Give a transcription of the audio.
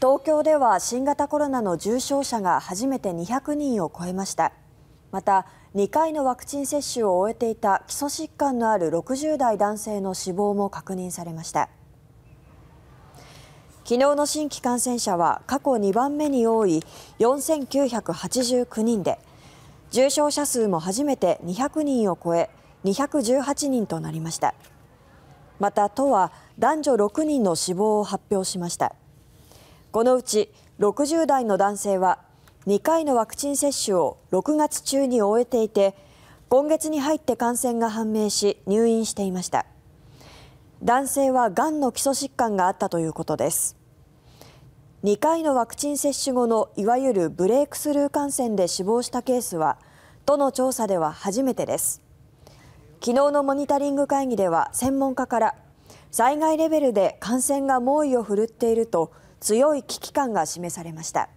東京では新型コロナの重症者が初めて200人を超えましたまた2回のワクチン接種を終えていた基礎疾患のある60代男性の死亡も確認されました昨日の新規感染者は過去2番目に多い4989人で重症者数も初めて200人を超え218人となりましたまた都は男女6人の死亡を発表しましたこのうち60代の男性は2回のワクチン接種を6月中に終えていて今月に入って感染が判明し入院していました男性はがんの基礎疾患があったということです2回のワクチン接種後のいわゆるブレイクスルー感染で死亡したケースは都の調査では初めてです昨日のモニタリング会議では専門家から災害レベルで感染が猛威を振るっていると強い危機感が示されました。